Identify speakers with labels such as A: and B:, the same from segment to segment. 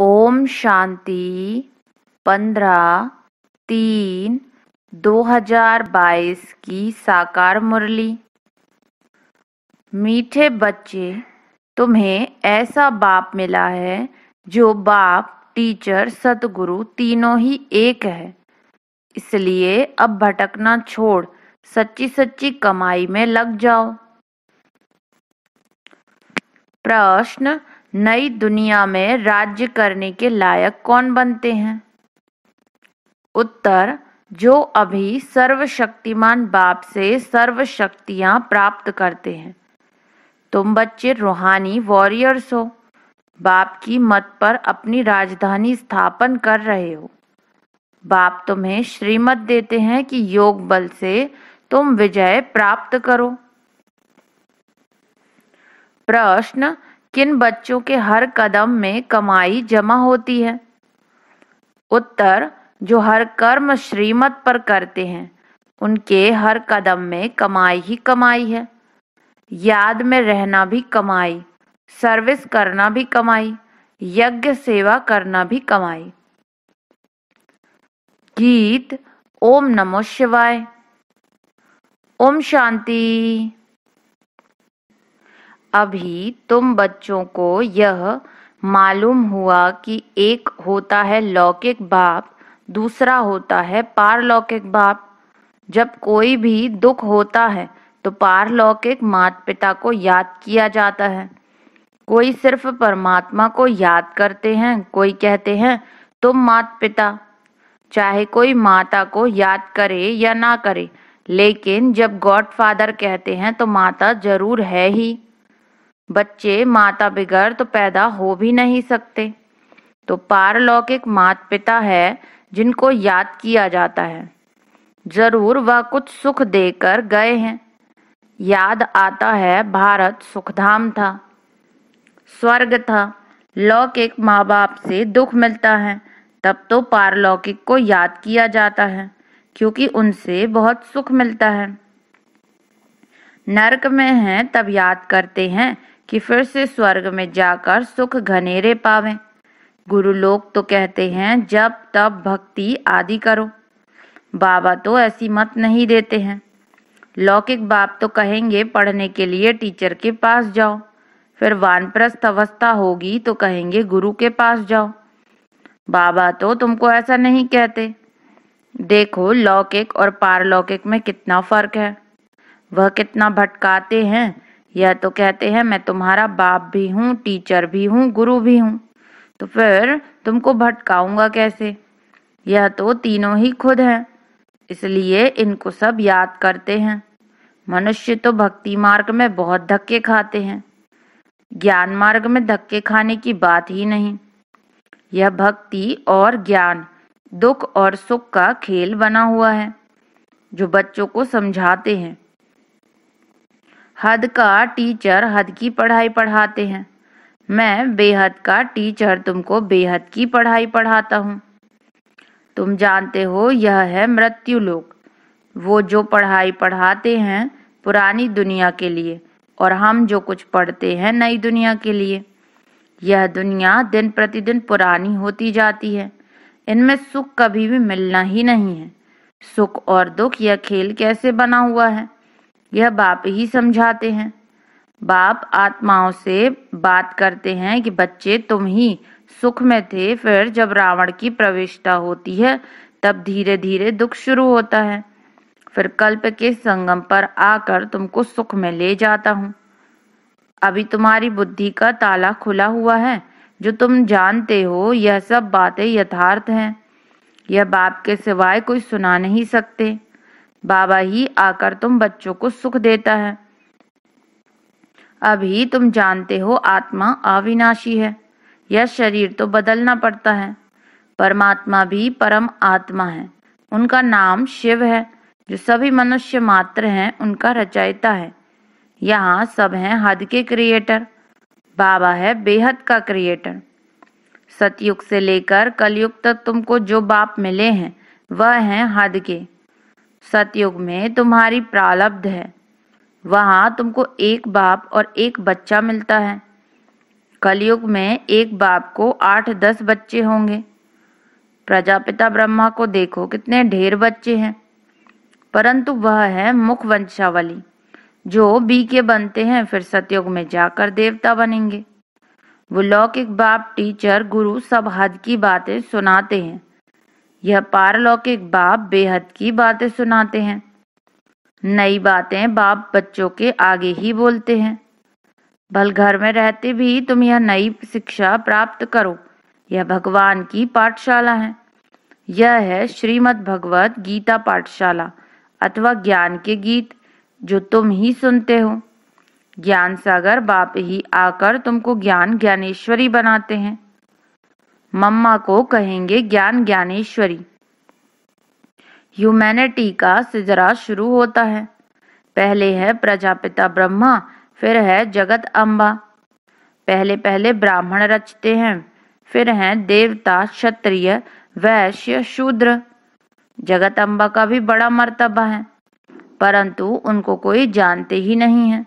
A: ओम शांति पंद्रह तीन 2022 की साकार मुरली मीठे बच्चे तुम्हें ऐसा बाप मिला है जो बाप टीचर सतगुरु तीनों ही एक है इसलिए अब भटकना छोड़ सच्ची सच्ची कमाई में लग जाओ प्रश्न नई दुनिया में राज्य करने के लायक कौन बनते हैं उत्तर जो अभी सर्वशक्तिमान बाप से सर्वशक्तियां प्राप्त करते हैं तुम बच्चे रूहानी वॉरियर्स हो बाप की मत पर अपनी राजधानी स्थापन कर रहे हो बाप तुम्हें श्रीमत देते हैं कि योग बल से तुम विजय प्राप्त करो प्रश्न किन बच्चों के हर कदम में कमाई जमा होती है उत्तर जो हर कर्म श्रीमत पर करते हैं उनके हर कदम में कमाई ही कमाई है याद में रहना भी कमाई सर्विस करना भी कमाई यज्ञ सेवा करना भी कमाई गीत ओम नमो शिवाय ओम शांति अभी तुम बच्चों को यह मालूम हुआ कि एक होता है लौकिक बाप दूसरा होता है पारलौकिक बाप जब कोई भी दुख होता है तो पारलौकिक माता पिता को याद किया जाता है कोई सिर्फ परमात्मा को याद करते हैं कोई कहते हैं तुम माता पिता चाहे कोई माता को याद करे या ना करे लेकिन जब गॉड फादर कहते हैं तो माता जरूर है ही बच्चे माता बिगड़ तो पैदा हो भी नहीं सकते तो पारलौकिक मात पिता है जिनको याद किया जाता है जरूर वह कुछ सुख देकर गए हैं याद आता है भारत सुखधाम था स्वर्ग था लौकिक माँ बाप से दुख मिलता है तब तो पारलौकिक को याद किया जाता है क्योंकि उनसे बहुत सुख मिलता है नरक में हैं तब याद करते हैं कि फिर से स्वर्ग में जाकर सुख घनेरे पावे गुरु लोग तो कहते हैं जब तब भक्ति आदि करो बाबा तो ऐसी मत नहीं देते हैं लौकिक बाप तो कहेंगे पढ़ने के लिए टीचर के पास जाओ फिर वानप्रस्थ अवस्था होगी तो कहेंगे गुरु के पास जाओ बाबा तो तुमको ऐसा नहीं कहते देखो लौकिक और पारलौकिक में कितना फर्क है वह कितना भटकाते हैं यह तो कहते हैं मैं तुम्हारा बाप भी हूँ टीचर भी हूँ गुरु भी हूँ तो फिर तुमको भटकाऊंगा कैसे यह तो तीनों ही खुद हैं इसलिए इनको सब याद करते हैं मनुष्य तो भक्ति मार्ग में बहुत धक्के खाते हैं ज्ञान मार्ग में धक्के खाने की बात ही नहीं यह भक्ति और ज्ञान दुख और सुख का खेल बना हुआ है जो बच्चों को समझाते हैं हद का टीचर हद की पढ़ाई पढ़ाते हैं मैं बेहद का टीचर तुमको बेहद की पढ़ाई पढ़ाता हूँ तुम जानते हो यह है मृत्यु लोक वो जो पढ़ाई पढ़ाते हैं पुरानी दुनिया के लिए और हम जो कुछ पढ़ते हैं नई दुनिया के लिए यह दुनिया दिन प्रतिदिन पुरानी होती जाती है इनमें सुख कभी भी मिलना ही नहीं है सुख और दुख यह खेल कैसे बना हुआ है यह बाप ही समझाते हैं बाप आत्माओं से बात करते हैं कि बच्चे तुम ही सुख में थे फिर जब रावण की प्रविष्टा होती है तब धीरे धीरे दुख शुरू होता है फिर कल्प के संगम पर आकर तुमको सुख में ले जाता हूँ अभी तुम्हारी बुद्धि का ताला खुला हुआ है जो तुम जानते हो यह सब बातें यथार्थ हैं यह बाप के सिवाय कोई सुना नहीं सकते बाबा ही आकर तुम बच्चों को सुख देता है अभी तुम जानते हो आत्मा अविनाशी है यह शरीर तो बदलना पड़ता है परमात्मा भी परम आत्मा है उनका नाम शिव है जो सभी मनुष्य मात्र हैं उनका रचयिता है यहाँ सब हैं हद के क्रिएटर बाबा है बेहद का क्रिएटर सतयुग से लेकर कलयुग तक तुमको जो बाप मिले हैं वह हैं हद के सतयुग में तुम्हारी प्रालब्ध है वहाँ तुमको एक बाप और एक बच्चा मिलता है कलयुग में एक बाप को आठ दस बच्चे होंगे प्रजापिता ब्रह्मा को देखो कितने ढेर बच्चे हैं परंतु वह है मुख वंशावली जो बी के बनते हैं फिर सतयुग में जाकर देवता बनेंगे वो लौकिक बाप टीचर गुरु सब हद की बातें सुनाते हैं यह पारलौकिक बाप बेहद की बातें सुनाते हैं नई बातें बाप बच्चों के आगे ही बोलते हैं भल घर में रहते भी तुम यह नई शिक्षा प्राप्त करो यह भगवान की पाठशाला है यह है श्रीमद् भगवत गीता पाठशाला अथवा ज्ञान के गीत जो तुम ही सुनते हो ज्ञान सागर बाप ही आकर तुमको ज्ञान ज्ञानेश्वरी बनाते हैं मम्मा को कहेंगे ज्ञान ज्ञानेश्वरी ह्यूमैनिटी का सिजरा शुरू होता है पहले है प्रजापिता ब्रह्मा फिर है जगत अम्बा पहले पहले ब्राह्मण रचते हैं फिर हैं देवता क्षत्रिय वैश्य शूद्र जगत अम्बा का भी बड़ा मर्तबा है परंतु उनको कोई जानते ही नहीं है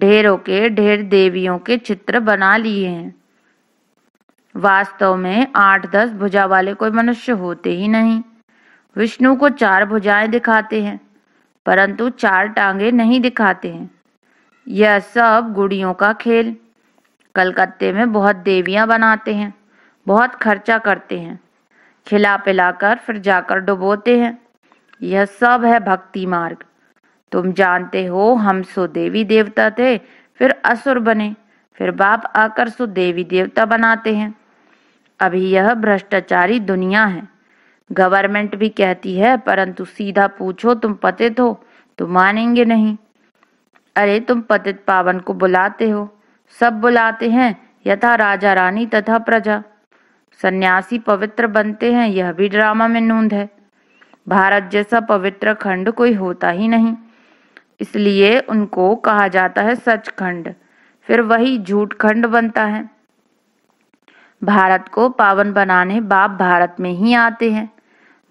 A: ढेरों के ढेर देवियों के चित्र बना लिए हैं वास्तव में आठ दस भुजा वाले कोई मनुष्य होते ही नहीं विष्णु को चार भुजाएं दिखाते हैं परंतु चार टांगे नहीं दिखाते हैं यह सब गुड़ियों का खेल कलकत्ते में बहुत देवियां बनाते हैं बहुत खर्चा करते हैं खिला पिलाकर फिर जाकर डुबोते हैं यह सब है भक्ति मार्ग तुम जानते हो हम सो देवी देवता थे फिर असुर बने फिर बाप आकर सो देवी देवता बनाते हैं अभी यह भ्रष्टाचारी दुनिया है गवर्नमेंट भी कहती है परंतु सीधा पूछो तुम पतित हो तो मानेंगे नहीं अरे तुम पतित पावन को बुलाते हो सब बुलाते हैं यथा राजा रानी तथा प्रजा सन्यासी पवित्र बनते हैं यह भी ड्रामा में नूंद है भारत जैसा पवित्र खंड कोई होता ही नहीं इसलिए उनको कहा जाता है सच खंड फिर वही झूठ खंड बनता है भारत को पावन बनाने बाप भारत में ही आते हैं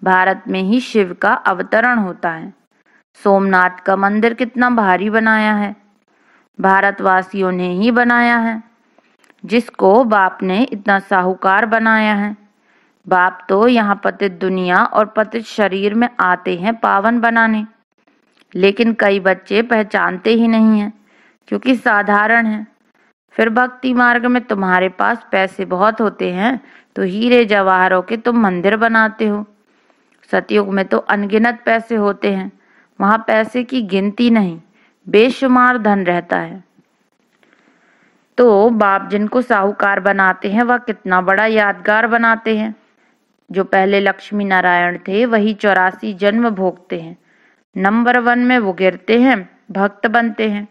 A: भारत में ही शिव का अवतरण होता है सोमनाथ का मंदिर कितना भारी बनाया है भारतवासियों ने ही बनाया है जिसको बाप ने इतना साहूकार बनाया है बाप तो यहाँ पतित दुनिया और पतित शरीर में आते हैं पावन बनाने लेकिन कई बच्चे पहचानते ही नहीं हैं क्योंकि साधारण हैं फिर भक्ति मार्ग में तुम्हारे पास पैसे बहुत होते हैं तो हीरे जवाहरों के तुम मंदिर बनाते हो सतयुग में तो अनगिनत पैसे होते हैं वहां पैसे की गिनती नहीं बेशुमार धन रहता है तो बाप जिनको साहूकार बनाते हैं वह कितना बड़ा यादगार बनाते हैं जो पहले लक्ष्मी नारायण थे वही चौरासी जन्म भोगते हैं नंबर वन में वो गिरते हैं भक्त बनते हैं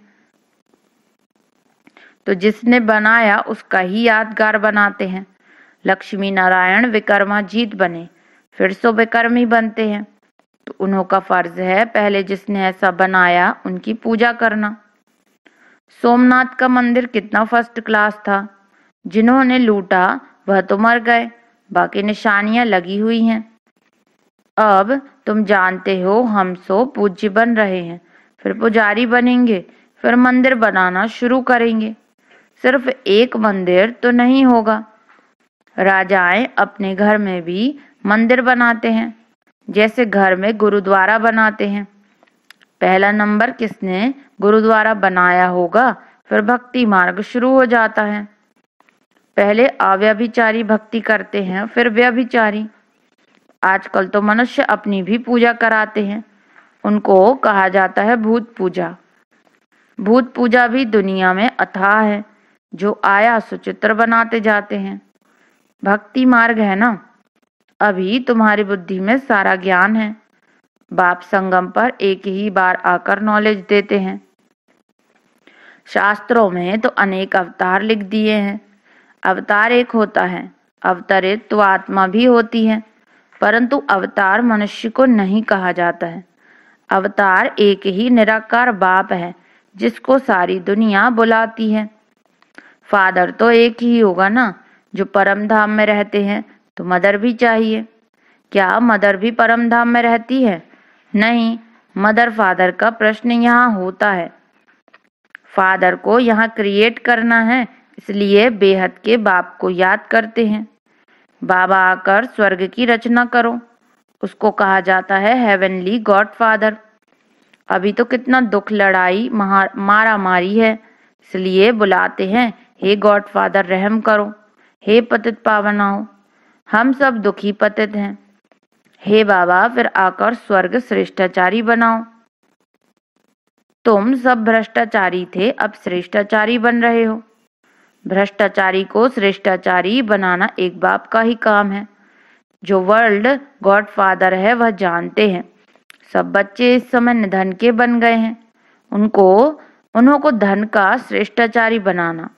A: तो जिसने बनाया उसका ही यादगार बनाते हैं लक्ष्मी नारायण विकर्मा जीत बने फिर सो विकर्मी बनते हैं तो उन्हों का फर्ज है पहले जिसने ऐसा बनाया उनकी पूजा करना सोमनाथ का मंदिर कितना फर्स्ट क्लास था जिन्होंने लूटा वह तो मर गए बाकी निशानियां लगी हुई हैं अब तुम जानते हो हम सो पूज्य बन रहे हैं फिर पुजारी बनेंगे फिर मंदिर बनाना शुरू करेंगे सिर्फ एक मंदिर तो नहीं होगा राजाएं अपने घर में भी मंदिर बनाते हैं जैसे घर में गुरुद्वारा बनाते हैं पहला नंबर किसने गुरुद्वारा बनाया होगा फिर भक्ति मार्ग शुरू हो जाता है पहले अव्यभिचारी भक्ति करते हैं फिर व्यभिचारी आजकल तो मनुष्य अपनी भी पूजा कराते हैं उनको कहा जाता है भूत पूजा भूत पूजा भी दुनिया में अथाह है जो आया सुचित्र बनाते जाते हैं भक्ति मार्ग है ना अभी तुम्हारी बुद्धि में सारा ज्ञान है बाप संगम पर एक ही बार आकर नॉलेज देते हैं शास्त्रों में तो अनेक अवतार लिख दिए हैं अवतार एक होता है अवतरित तो आत्मा भी होती है परंतु अवतार मनुष्य को नहीं कहा जाता है अवतार एक ही निराकार बाप है जिसको सारी दुनिया बुलाती है फादर तो एक ही होगा ना जो परम धाम में रहते हैं तो मदर भी चाहिए क्या मदर भी परम धाम में रहती है नहीं मदर फादर का प्रश्न यहाँ होता है फादर को यहाँ क्रिएट करना है इसलिए बेहद के बाप को याद करते हैं बाबा आकर स्वर्ग की रचना करो उसको कहा जाता है हेवनली गॉड फादर अभी तो कितना दुख लड़ाई मारा मारी है इसलिए बुलाते हैं हे गॉड फादर रहम करो हे पतित पावनाओ हम सब दुखी पतित हैं हे बाबा फिर आकर स्वर्ग श्रेष्ठाचारी बनाओ तुम सब भ्रष्टाचारी थे अब श्रेष्ठाचारी बन रहे हो भ्रष्टाचारी को श्रेष्ठाचारी बनाना एक बाप का ही काम है जो वर्ल्ड गॉड फादर है वह जानते हैं सब बच्चे इस समय निधन के बन गए हैं उनको उन्हों को धन का श्रेष्ठाचारी बनाना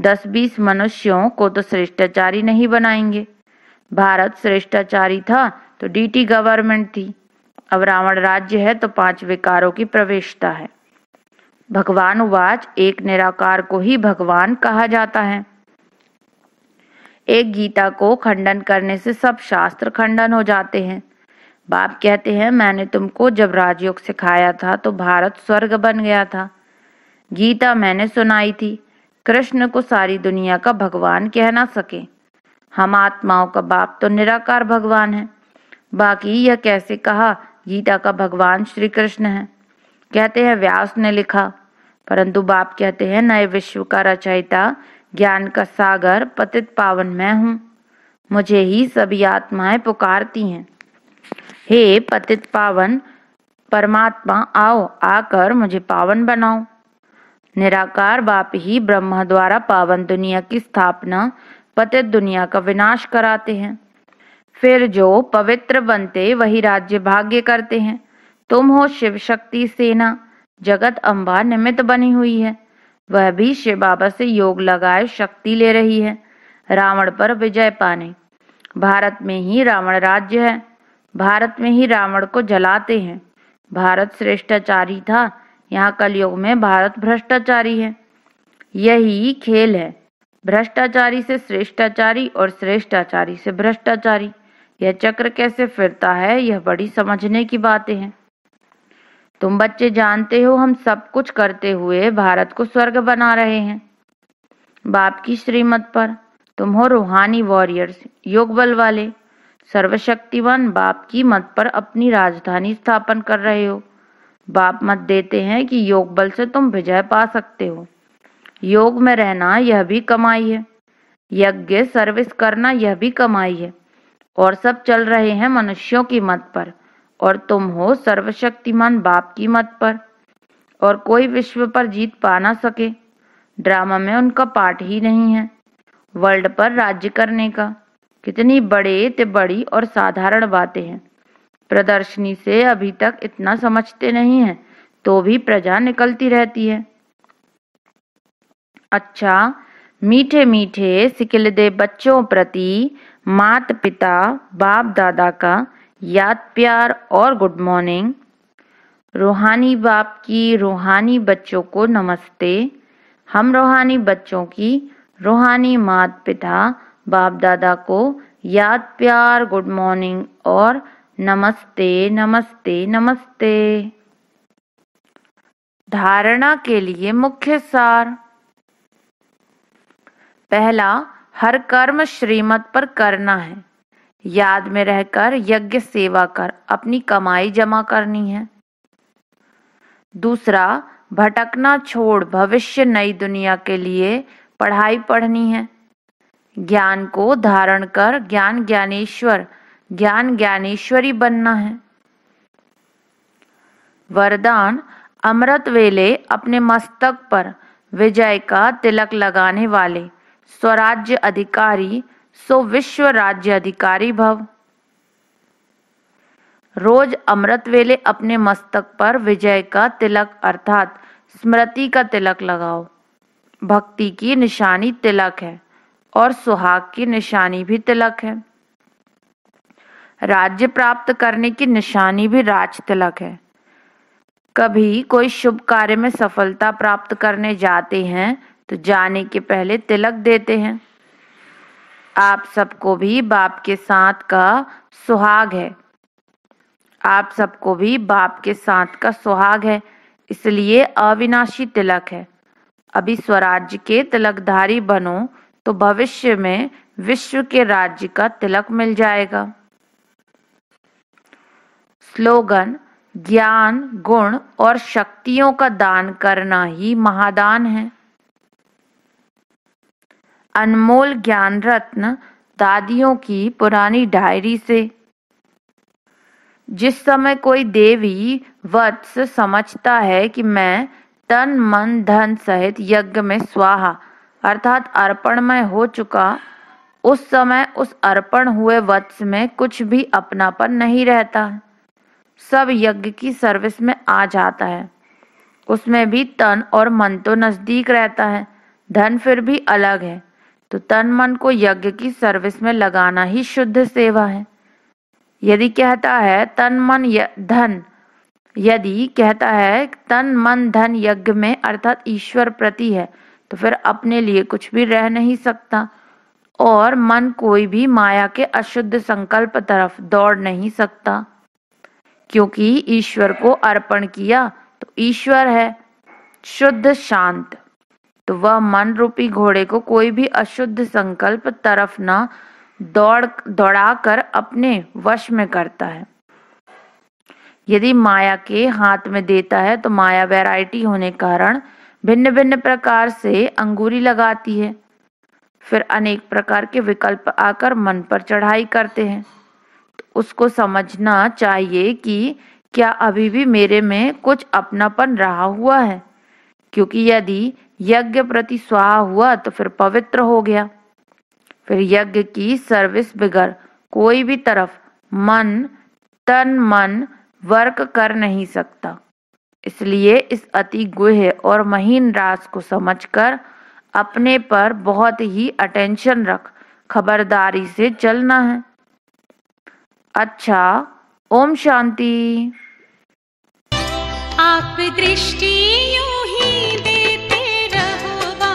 A: दस बीस मनुष्यों को तो श्रेष्ठाचारी नहीं बनाएंगे भारत श्रेष्ठाचारी था तो डीटी गवर्नमेंट थी अब रावण राज्य है तो पांच विकारों की प्रवेशता है भगवान उवाच एक निराकार को ही भगवान कहा जाता है एक गीता को खंडन करने से सब शास्त्र खंडन हो जाते हैं बाप कहते हैं मैंने तुमको जब राजयोग सिखाया था तो भारत स्वर्ग बन गया था गीता मैंने सुनाई थी कृष्ण को सारी दुनिया का भगवान कह ना सके हम आत्माओं का बाप तो निराकार भगवान है बाकी यह कैसे कहा गीता का भगवान श्री कृष्ण है कहते हैं व्यास ने लिखा परंतु बाप कहते हैं नए विश्व का रचयिता ज्ञान का सागर पतित पावन मैं हूँ मुझे ही सभी आत्माएं पुकारती हैं हे पतित पावन परमात्मा आओ आकर मुझे पावन बनाओ निराकार बाप ही ब्रह्मा द्वारा पावन दुनिया की स्थापना पतित दुनिया का विनाश कराते हैं फिर जो पवित्र बनते वही राज्य भाग्य करते हैं तुम हो शिव शक्ति सेना जगत अम्बा निमित्त बनी हुई है वह भी शिव बाबा से योग लगाए शक्ति ले रही है रावण पर विजय पाने भारत में ही रावण राज्य है भारत में ही रावण को जलाते हैं भारत श्रेष्ठाचारी था यहाँ कलयुग में भारत भ्रष्टाचारी है यही खेल है भ्रष्टाचारी से श्रेष्ठाचारी और श्रेष्ठाचारी से भ्रष्टाचारी यह चक्र कैसे फिरता है यह बड़ी समझने की बातें हैं तुम बच्चे जानते हो हम सब कुछ करते हुए भारत को स्वर्ग बना रहे हैं बाप की श्रीमत पर तुम हो रूहानी वॉरियर्स योग बल वाले सर्वशक्तिवान बाप की मत पर अपनी राजधानी स्थापन कर रहे हो बाप मत देते हैं कि योग बल से तुम विजय पा सकते हो योग में रहना यह भी कमाई है यज्ञ सर्विस करना यह भी कमाई है और सब चल रहे हैं मनुष्यों की मत पर और तुम हो सर्वशक्तिमान बाप की मत पर और कोई विश्व पर जीत पा ना सके ड्रामा में उनका पार्ट ही नहीं है वर्ल्ड पर राज्य करने का कितनी बड़े ते बड़ी और साधारण बातें हैं प्रदर्शनी से अभी तक इतना समझते नहीं है तो भी प्रजा निकलती रहती है अच्छा मीठे मीठे सिकिलदे बच्चों प्रति मात पिता बाप दादा का याद प्यार और गुड मॉर्निंग रूहानी बाप की रूहानी बच्चों को नमस्ते हम रूहानी बच्चों की रूहानी मात पिता बाप दादा को याद प्यार गुड मॉर्निंग और नमस्ते नमस्ते नमस्ते धारणा के लिए मुख्य सार पहला हर कर्म श्रीमत पर करना है याद में रहकर यज्ञ सेवा कर अपनी कमाई जमा करनी है दूसरा भटकना छोड़ भविष्य नई दुनिया के लिए पढ़ाई पढ़नी है ज्ञान को धारण कर ज्ञान ज्ञानेश्वर ज्ञान ज्ञानेश्वरी बनना है वरदान अमृत वेले अपने मस्तक पर विजय का तिलक लगाने वाले स्वराज्य अधिकारी सो विश्व राज्य अधिकारी भव रोज अमृत वेले अपने मस्तक पर विजय का तिलक अर्थात स्मृति का तिलक लगाओ भक्ति की निशानी तिलक है और सुहाग की निशानी भी तिलक है राज्य प्राप्त करने की निशानी भी राज तिलक है कभी कोई शुभ कार्य में सफलता प्राप्त करने जाते हैं तो जाने के पहले तिलक देते हैं आप सबको भी बाप के साथ का सुहाग है आप सबको भी बाप के साथ का सुहाग है इसलिए अविनाशी तिलक है अभी स्वराज्य के तिलकधारी बनो तो भविष्य में विश्व के राज्य का तिलक मिल जाएगा स्लोगन ज्ञान गुण और शक्तियों का दान करना ही महादान है अनमोल ज्ञान रत्न दादियों की पुरानी डायरी से जिस समय कोई देवी वत्स समझता है कि मैं तन मन धन सहित यज्ञ में स्वाहा अर्थात अर्पण में हो चुका उस समय उस अर्पण हुए वत्स में कुछ भी अपनापन नहीं रहता सब यज्ञ की सर्विस में आ जाता है उसमें भी तन और मन तो नज़दीक रहता है धन फिर भी अलग है तो तन मन को यज्ञ की सर्विस में लगाना ही शुद्ध सेवा है यदि कहता है तन मन धन यदि कहता है तन मन धन यज्ञ में अर्थात ईश्वर प्रति है तो फिर अपने लिए कुछ भी रह नहीं सकता और मन कोई भी माया के अशुद्ध संकल्प तरफ दौड़ नहीं सकता क्योंकि ईश्वर को अर्पण किया तो ईश्वर है शुद्ध शांत तो वह मन रूपी घोड़े को कोई भी अशुद्ध संकल्प तरफ ना दौड़ दौड़ा कर अपने वश में करता है यदि माया के हाथ में देता है तो माया वैरायटी होने कारण भिन्न भिन्न प्रकार से अंगूरी लगाती है फिर अनेक प्रकार के विकल्प आकर मन पर चढ़ाई करते हैं उसको समझना चाहिए कि क्या अभी भी मेरे में कुछ अपनापन रहा हुआ है क्योंकि यदि यज्ञ प्रति स्वाहा हुआ तो फिर पवित्र हो गया फिर यज्ञ की सर्विस बिगड़ कोई भी तरफ मन तन मन वर्क कर नहीं सकता इसलिए इस अति गुह और महीन रास को समझकर अपने पर बहुत ही अटेंशन रख खबरदारी से चलना है अच्छा ओम शांति आप दृष्टि ही देते रहो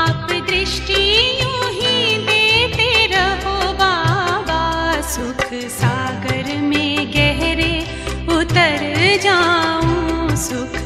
A: आप दृष्टि ही देते रहो बाबा सुख सागर में गहरे उतर जाऊं सुख